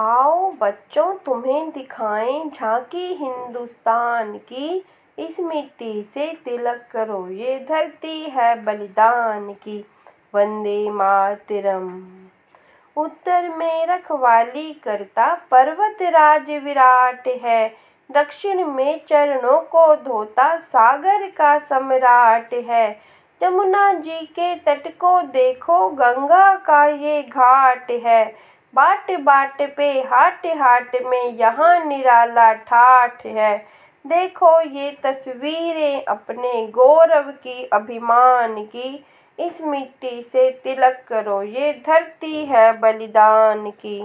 आओ बच्चों तुम्हें दिखाएं झांकी हिंदुस्तान की इस मिट्टी से तिलक करो ये धरती है बलिदान की वंदे मातरम उत्तर में रखवाली करता पर्वत राज विराट है दक्षिण में चरणों को धोता सागर का सम्राट है यमुना जी के तट को देखो गंगा का ये घाट है बाट बाट पे हाट हाट में यहाँ निराला ठाठ है देखो ये तस्वीरें अपने गौरव की अभिमान की इस मिट्टी से तिलक करो ये धरती है बलिदान की